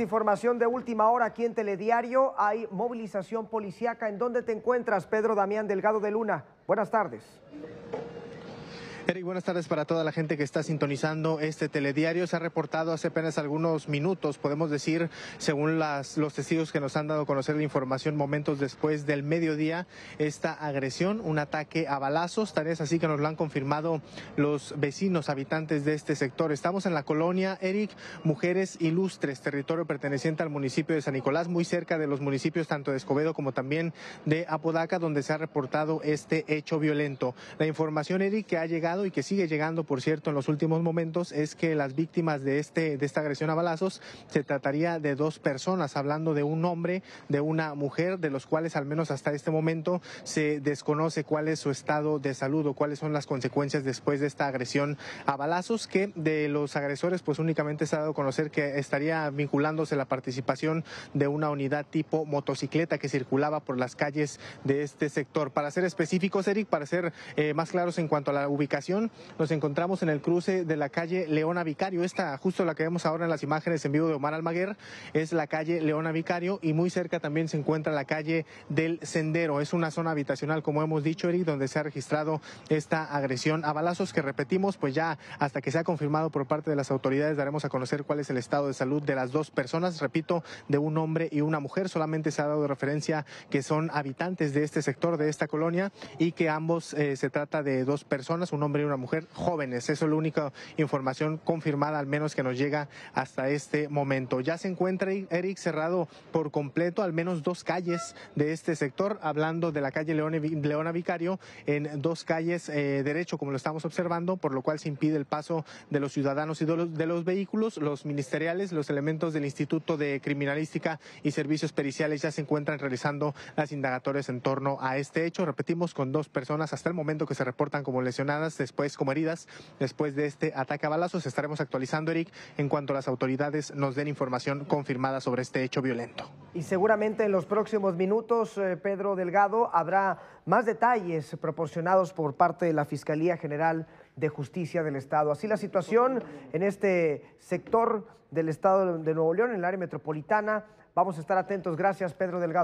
información de última hora aquí en Telediario. Hay movilización policíaca. ¿En dónde te encuentras, Pedro Damián Delgado de Luna? Buenas tardes. Eric, buenas tardes para toda la gente que está sintonizando este telediario. Se ha reportado hace apenas algunos minutos, podemos decir, según las, los testigos que nos han dado a conocer la información momentos después del mediodía, esta agresión, un ataque a balazos, tal es así que nos lo han confirmado los vecinos, habitantes de este sector. Estamos en la colonia, Eric, Mujeres Ilustres, territorio perteneciente al municipio de San Nicolás, muy cerca de los municipios tanto de Escobedo como también de Apodaca, donde se ha reportado este hecho violento. La información, Eric, que ha llegado y que sigue llegando, por cierto, en los últimos momentos es que las víctimas de, este, de esta agresión a balazos se trataría de dos personas, hablando de un hombre, de una mujer, de los cuales al menos hasta este momento se desconoce cuál es su estado de salud o cuáles son las consecuencias después de esta agresión a balazos, que de los agresores pues únicamente se ha dado a conocer que estaría vinculándose la participación de una unidad tipo motocicleta que circulaba por las calles de este sector. Para ser específicos, Eric, para ser eh, más claros en cuanto a la ubicación, nos encontramos en el cruce de la calle Leona Vicario. Esta, justo la que vemos ahora en las imágenes en vivo de Omar Almaguer, es la calle Leona Vicario y muy cerca también se encuentra la calle del Sendero. Es una zona habitacional, como hemos dicho, Eric, donde se ha registrado esta agresión a balazos que repetimos, pues ya hasta que sea confirmado por parte de las autoridades daremos a conocer cuál es el estado de salud de las dos personas, repito, de un hombre y una mujer. Solamente se ha dado referencia que son habitantes de este sector, de esta colonia, y que ambos eh, se trata de dos personas, un hombre y una mujer jóvenes. Eso es la única información confirmada, al menos que nos llega hasta este momento. Ya se encuentra Eric cerrado por completo, al menos dos calles de este sector, hablando de la calle Leona Vicario, en dos calles eh, derecho, como lo estamos observando, por lo cual se impide el paso de los ciudadanos y de los vehículos. Los ministeriales, los elementos del Instituto de Criminalística y Servicios Periciales ya se encuentran realizando las indagatorias en torno a este hecho. Repetimos, con dos personas hasta el momento que se reportan como lesionadas después como heridas después de este ataque a balazos. Estaremos actualizando, Eric, en cuanto las autoridades nos den información confirmada sobre este hecho violento. Y seguramente en los próximos minutos, eh, Pedro Delgado, habrá más detalles proporcionados por parte de la Fiscalía General de Justicia del Estado. Así la situación en este sector del Estado de Nuevo León, en el área metropolitana. Vamos a estar atentos. Gracias, Pedro Delgado.